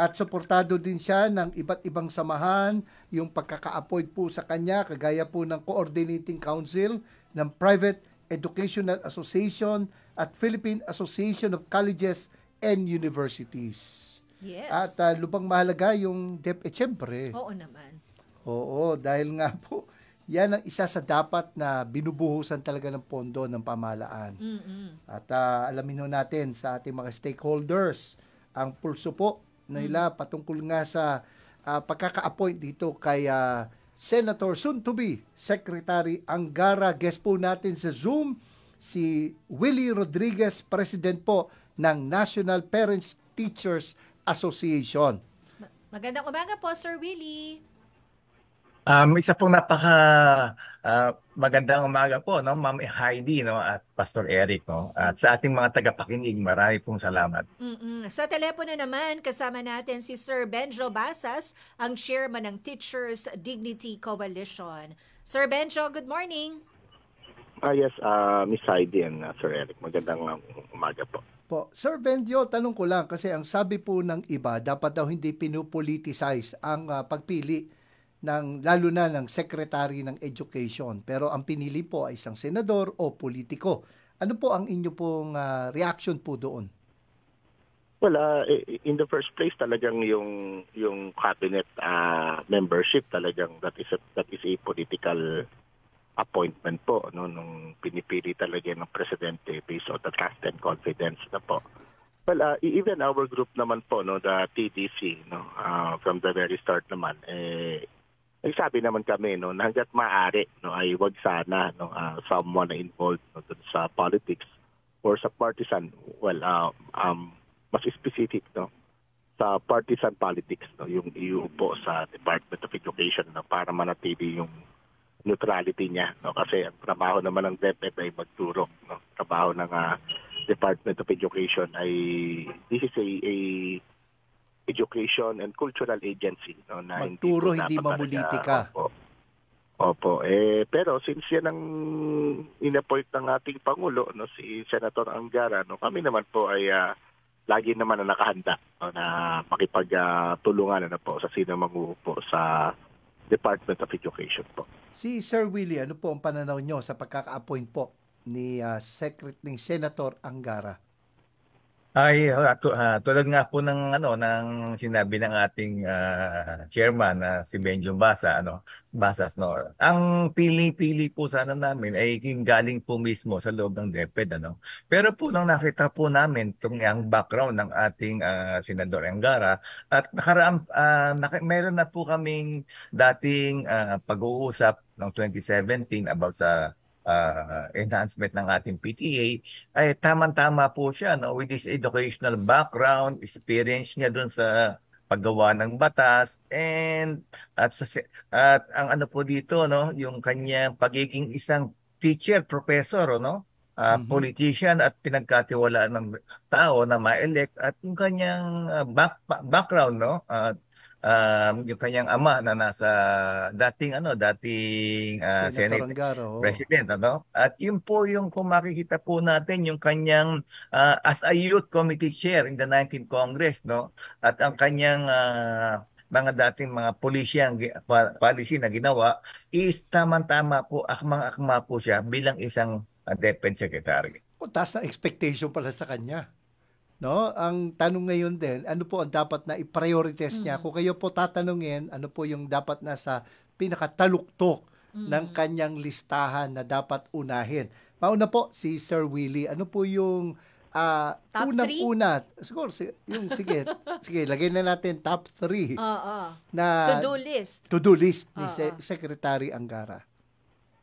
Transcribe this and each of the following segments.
At suportado din siya ng iba't ibang samahan, yung pagkaka-appoint po sa kanya, kagaya po ng Coordinating Council ng Private Educational Association at Philippine Association of Colleges and Universities. Yes. At uh, lubang mahalaga yung DepEd, eh, Oo naman. Oo, dahil nga po, yan ang isa sa dapat na binubuhusan talaga ng pondo ng pamahalaan. Mm-hmm. At uh, alamin natin sa ating mga stakeholders ang pulso po nila mm. patungkol nga sa uh, pagkaka-appoint dito kay uh, Senator soon to be Secretary Angara. Guest po natin sa Zoom si Willie Rodriguez, President po ng National Parents Teachers Association. Magandang umaga po, Sir Willie. Um, isa pong napaka uh, magandang umaga po, no? Ma'am Heidi no? at Pastor Eric. No? At sa ating mga tagapakinig, marami pong salamat. Mm-mm. Sa telepono naman, kasama natin si Sir Benjo Basas, ang chairman ng Teachers Dignity Coalition. Sir Benjo, good morning. Ah, yes, uh, Miss Heidi and uh, Sir Eric. Magandang umaga po. Po. Sir Benjo, tanong ko lang kasi ang sabi po ng iba, dapat daw hindi pinupoliticize ang uh, pagpili ng lalo na ng Secretary ng Education. Pero ang pinili po ay isang senador o politiko. Ano po ang inyo pong uh, reaction po doon? Well, uh, in the first place talagang yung yung cabinet uh, membership talagang that is a, that is a political appointment po no nung pinipili talaga ng presidente based on the trust and confidence na po. Well, uh, even our group naman po, no, the TDC, no, uh, from the very start naman, eh, ay sabi naman kami no na hangga't maaari no ay wag sana no uh, someone na involved no, dun sa politics or sa partisan well uh, um mas specific no sa partisan politics no yung iupo sa Department of Education no para manatili yung neutrality niya no kasi ang trabaho naman ng DepEd ay magturo no trabaho ng uh, Department of Education ay this is a Education and Cultural Agency. No, na Magturo, hindi, po hindi mabulitika. Opo. Opo. Eh, pero since yan ang inappoint ng ating Pangulo, no, si Senator Angara, no, kami naman po ay uh, lagi naman na nakahanda no, na makipagtulungan uh, ano na po sa sino mag-uupo sa Department of Education po. Si Sir Willie, ano po ang pananaw niyo sa pagkaka-appoint po ni uh, ah, Secretary Senator Angara? Ay, uh, tulad nga po ng ano ng sinabi ng ating uh, chairman na uh, si Benjo Basa ano, Basas no. Ang pili-pili po sana namin ay galing po mismo sa loob ng DepEd ano. Pero po nang nakita po namin tong ang background ng ating uh, senador Angara at nakaraang uh, nak- meron na po kaming dating uh, pag-uusap ng 2017 about sa uh, enhancement ng ating PTA, ay tama tama po siya no? with his educational background, experience niya doon sa paggawa ng batas and at, sa, at ang ano po dito no yung kanyang pagiging isang teacher professor oh, no uh, mm-hmm. politician at pinagkatiwalaan ng tao na ma-elect at yung kanyang uh, back, background no uh, um, yung kanyang ama na nasa dating ano, dating uh, Senator Senate Angaro. President, ano? At yun po yung kung makikita po natin yung kanyang uh, as a youth committee chair in the 19th Congress, no? At ang kanyang uh, mga dating mga policy policy na ginawa is tamang-tama po, akmang-akma po siya bilang isang uh, defense secretary. O, taas na expectation pala sa kanya. No? Ang tanong ngayon din, ano po ang dapat na i-prioritize mm niya? Kung kayo po tatanungin, ano po yung dapat nasa pinakataluktok mm ng kanyang listahan na dapat unahin? Mauna po si Sir Willie. Ano po yung uh, ah, unang-una, siguro yung sige, sige, lagay na natin top 3 uh, uh. na to-do list. To-do list ni uh, uh. Secretary Angara.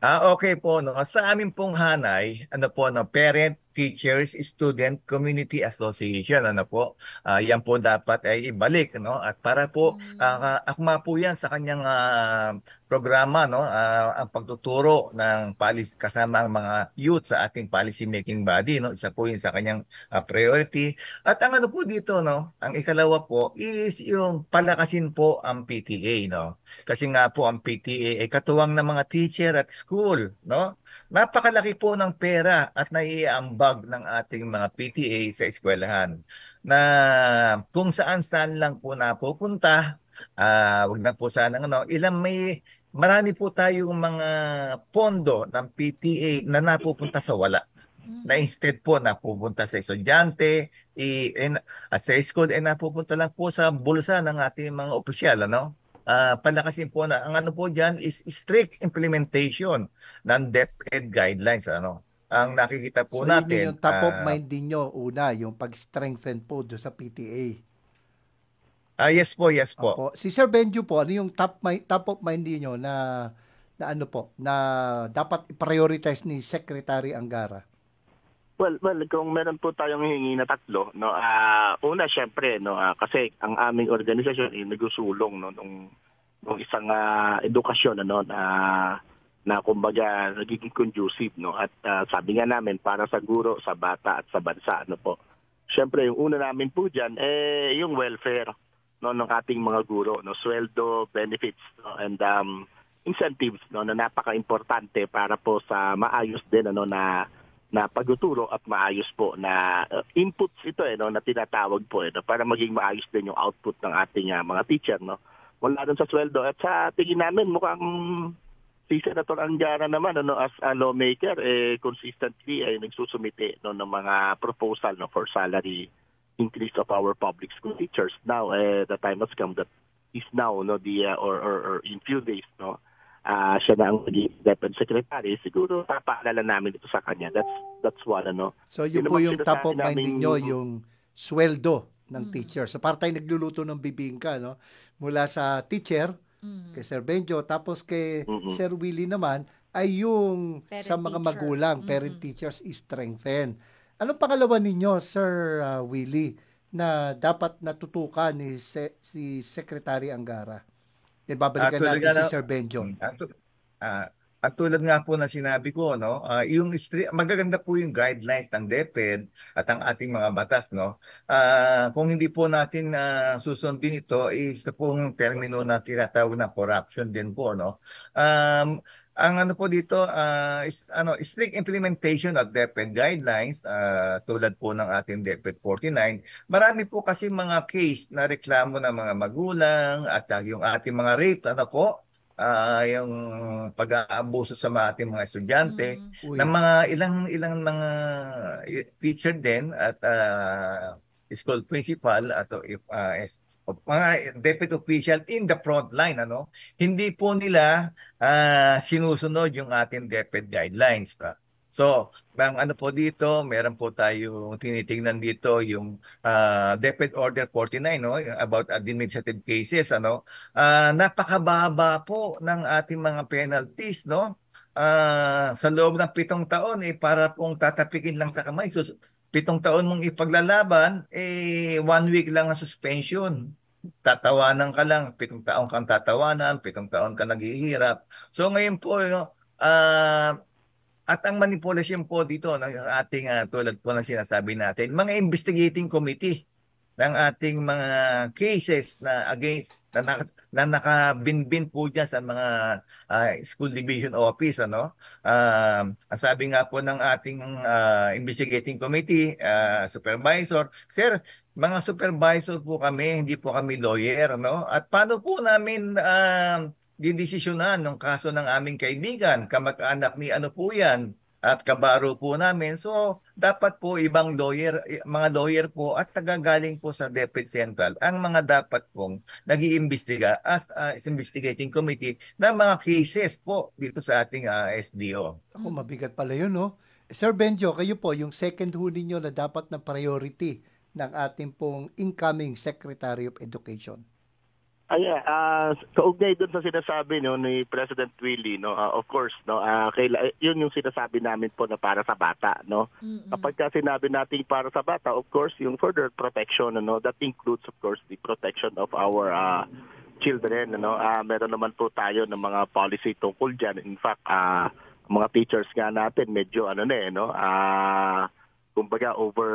Ah, okay po. No? Sa amin pong hanay, ano po, no, parent Teachers Student Community Association ano po. Uh, yan po dapat ay ibalik no at para po uh, akma po yan sa kanyang uh, programa no uh, ang pagtuturo ng policy kasama ang mga youth sa ating policy making body no isa po yun sa kanyang uh, priority at ang ano po dito no ang ikalawa po is yung palakasin po ang PTA no kasi nga po ang PTA ay katuwang ng mga teacher at school no Napakalaki po ng pera at naiambag ng ating mga PTA sa eskwelahan na kung saan-saan lang po napupunta, uh, wag na po sana ano, ilang may marami po tayong mga pondo ng PTA na napupunta sa wala mm. na instead po napupunta sa estudyante i, in, at sa school ay eh, napupunta lang po sa bulsa ng ating mga opisyal ano uh, palakasin po na ang ano po diyan is strict implementation ng DepEd guidelines ano. Ang nakikita po so, natin yung top uh, of ah, mind din niyo una yung pag-strengthen po do sa PTA. Ah uh, yes po, yes po. Opo. Si Sir Benjo po, ano yung top mind top of mind niyo na na ano po na dapat i-prioritize ni Secretary Angara? Well, well, kung meron po tayong hingi na tatlo, no, uh, una syempre, no, uh, kasi ang aming organisasyon ay eh, nagsusulong no nung, nung isang uh, edukasyon ano na uh, na kumbaga nagiging conducive no at uh, sabi nga namin para sa guro, sa bata at sa bansa ano po. Syempre, yung una namin po diyan eh yung welfare no ng ating mga guro, no, sweldo, benefits no, and um incentives no na napaka-importante para po sa maayos din ano na na pagtuturo at maayos po na uh, inputs ito eh no na tinatawag po ito eh, para maging maayos din yung output ng ating uh, mga teacher no wala doon sa sweldo at sa tingin namin mukhang si Senator Anjara naman ano as a lawmaker eh consistently ay eh, nagsusumite no ng mga proposal no for salary increase of our public school teachers now eh the time has come that is now no the uh, or, or or in few days no uh, siya na ang Deputy Secretary, siguro papaalala namin ito sa kanya. That's that's one ano. So yun, yun po yung top of mind ninyo, yung sweldo ng mm. teacher. So para tayo nagluluto ng bibingka, no? Mula sa teacher, mm. kay Sir Benjo, tapos kay mm-hmm. Sir Willie naman, ay yung parent sa mga teacher. magulang, mm-hmm. parent-teachers is strengthen. Anong pangalawa ninyo, Sir uh, Willie, na dapat natutukan ni Se- si Secretary Angara? babalikan ah, natin na, si Sir Benjo. Hmm, at, ah, ah, at tulad nga po na sinabi ko, no, uh, yung magaganda po yung guidelines ng DepEd at ang ating mga batas, no. Uh, kung hindi po natin uh, susundin ito, isa po yung termino na tinatawag na corruption din po, no. Um, ang ano po dito uh, is ano strict implementation of DepEd guidelines uh, tulad po ng ating DepEd 49. Marami po kasi mga case na reklamo ng mga magulang at yung ating mga rape ano po uh, yung pag-aabuso sa mga ating mga estudyante mm. ng mga ilang ilang mga eh, teacher din at uh, school principal at uh, mga deputy official in the front line ano hindi po nila uh, sinusunod yung ating deputy guidelines ta. Ah. So, bang ano po dito, meron po tayong tinitingnan dito yung uh, DepEd Order 49 no about administrative cases ano. Uh, napakababa po ng ating mga penalties no. Uh, sa loob ng pitong taon eh para pong tatapikin lang sa kamay. So, pitong taon mong ipaglalaban, eh, one week lang ang suspension tatawanan ka lang, pitong taon kang tatawanan, pitong taon ka naghihirap. So ngayon po, you know, uh, ah, at ang manipulation po dito ng ating uh, tulad po ng sinasabi natin, mga investigating committee ng ating mga cases na against na, na, na nakabinbin po dyan sa mga uh, school division office ano uh, sabi nga po ng ating uh, investigating committee uh, supervisor sir mga supervisor po kami, hindi po kami lawyer, no? At paano po namin uh, didesisyonan ng kaso ng aming kaibigan, kamag-anak ni ano po yan, at kabaro po namin. So, dapat po ibang lawyer, mga lawyer po at nagagaling po sa Deped Central ang mga dapat pong nag iimbestiga as uh, investigating committee ng mga cases po dito sa ating uh, ah, SDO. Ako, mabigat pala yun, no? Sir Benjo, kayo po, yung second ho niyo na dapat na priority ng ating pong incoming Secretary of Education? Ay, uh, kaugnay doon sa sinasabi no ni President Willie no uh, of course no uh, kaila, eh, yun yung sinasabi namin po na para sa bata no mm-hmm. kapag ka sinabi nating para sa bata of course yung further protection no that includes of course the protection of our uh, children no uh, meron naman po tayo ng mga policy tungkol diyan in fact uh, mga teachers nga natin medyo ano na eh no ah uh, kumbaga over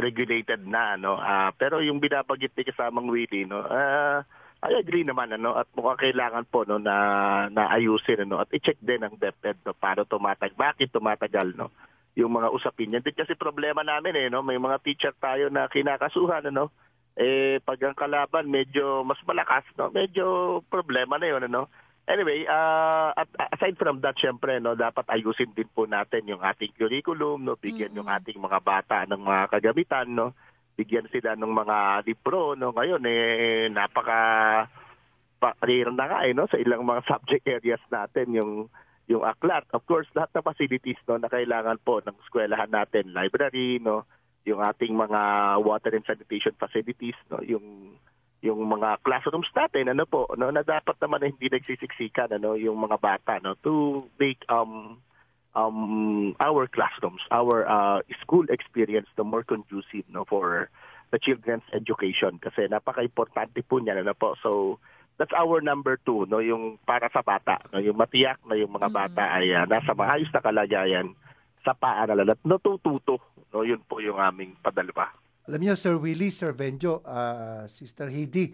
regulated na no uh, pero yung binabanggit ni kasamang Willie no uh, I agree naman ano at mukha kailangan po no na naayusin ano at i-check din ang DepEd no para tumatag bakit tumatagal no yung mga usapin niyan. kasi problema namin eh no may mga teacher tayo na kinakasuhan ano eh pag ang kalaban medyo mas malakas no medyo problema na yon ano Anyway, uh, at uh, aside from that, syempre, no, dapat ayusin din po natin yung ating curriculum, no, bigyan mm-hmm. yung ating mga bata ng mga kagamitan, no, bigyan sila ng mga libro, no, ngayon, eh, napaka rare na nga, eh, no, sa ilang mga subject areas natin, yung yung aklat. Of course, lahat ng facilities no, na kailangan po ng eskwelahan natin, library, no, yung ating mga water and sanitation facilities, no, yung yung mga classrooms natin ano po no na dapat naman hindi nagsisiksikan ano yung mga bata no to make um um our classrooms our uh, school experience the more conducive no for the children's education kasi napaka-importante po niya ano po so that's our number two no yung para sa bata no yung matiyak na yung mga mm. bata ay uh, nasa maayos na kalagayan sa paaralan at natututo no yun po yung aming padalpa alam niyo, Sir Willie, Sir Benjo, uh, Sister Hidi,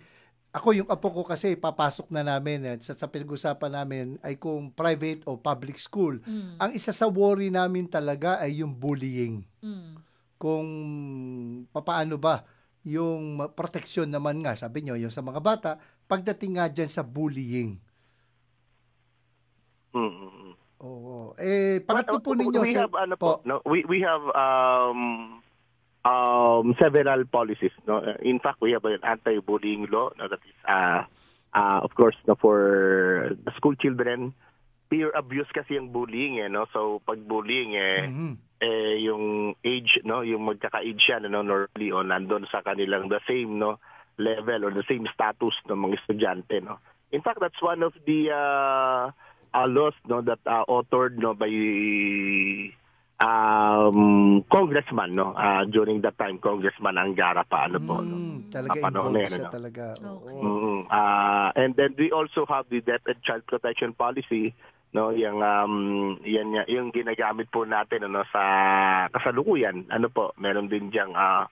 ako yung apo ko kasi papasok na namin at sa, sa pinag-usapan namin ay kung private o public school. Mm. Ang isa sa worry namin talaga ay yung bullying. Mm. Kung papaano ba yung protection naman nga, sabi niyo, yung sa mga bata, pagdating nga dyan sa bullying. Mm-hmm. Oo. Eh, pangatlo po uh, ninyo, we sir. Have, ano po, po no, we, we have um, um, several policies. No? Uh, in fact, we have an anti-bullying law no, that is, uh, uh, of course, no, for school children. Peer abuse kasi yung bullying, eh, no? So, pag bullying, eh, mm-hmm. eh, yung age, no? Yung magkaka-age siya, no? Normally, o, oh, nandun sa kanilang the same, no? Level or the same status ng mga estudyante, no? In fact, that's one of the uh, uh, laws, no? That uh, authored, no? By um, congressman no uh, during that time congressman ang gara pa ano po mm, no? talaga Kapanone, involved siya ano, talaga okay. mm, uh, and then we also have the death and child protection policy no yung um yan yung ginagamit po natin ano sa kasalukuyan ano po meron din diyang uh,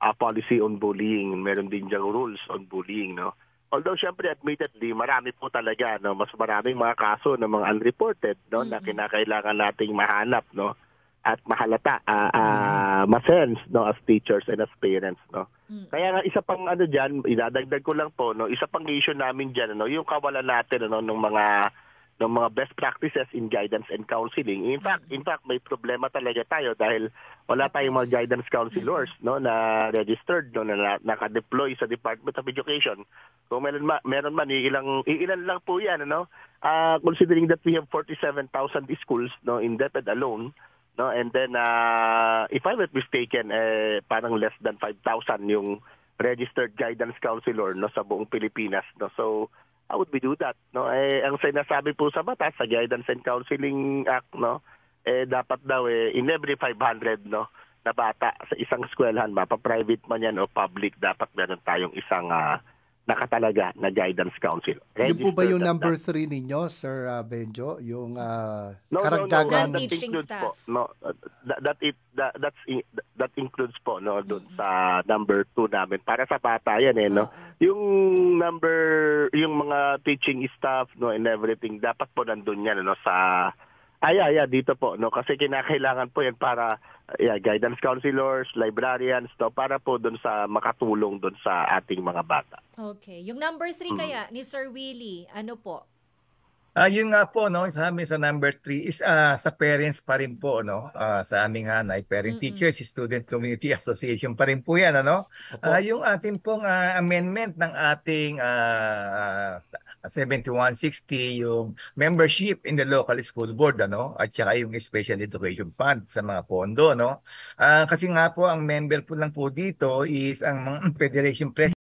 uh, policy on bullying meron din diyang rules on bullying no Although syempre admittedly marami po talaga no mas maraming mga kaso ng mga unreported no mm-hmm. na kinakailangan nating mahanap no at mahalata, uh, uh, ma-sense no, as teachers and as parents. No? Mm. Kaya nga, isa pang ano diyan idadagdag ko lang po, no, isa pang issue namin diyan ano, yung kawalan natin ano, ng mga ng mga best practices in guidance and counseling. In fact, in fact may problema talaga tayo dahil wala tayong mga guidance counselors mm. no na registered no na, na naka-deploy sa Department of Education. Kung meron ma, meron man ilang ilan lang po 'yan ano. Uh, considering that we have 47,000 schools no in DepEd alone, no and then uh, if I'm not mistaken eh parang less than 5,000 yung registered guidance counselor no sa buong Pilipinas no so how would we do that no eh ang sinasabi po sa batas sa guidance and counseling act no eh dapat daw eh in every 500 no na bata sa isang eskwelahan mapa private man yan o public dapat meron tayong isang uh, nakatalaga na guidance council. Registered yun po ba yung number 3 ninyo, Sir uh, Benjo? Yung uh, no, karagdagang... No, no, no. That, that staff. po. No, uh, that, that, it, that, that's in, that includes po no, dun mm-hmm. sa number 2 namin. Para sa bata yan eh. No? Uh-huh. Yung number, yung mga teaching staff no, and everything, dapat po nandun yan no, sa ay, ah, ay, dito po, no? Kasi kinakailangan po yan para yeah, guidance counselors, librarians, to, para po doon sa makatulong doon sa ating mga bata. Okay. Yung number 3 mm. kaya ni Sir Willie, ano po? Ah, yun nga po no, sa amin sa number 3 is ah, sa parents pa rin po no. Ah, sa aming hanay, parent Mm-mm. teachers, student community association pa rin po 'yan ano. Opo. Ah, yung ating pong ah, amendment ng ating ah, 7160 yung membership in the local school board ano at saka yung special education fund sa mga pondo no. Uh, kasi nga po ang member po lang po dito is ang mga federation president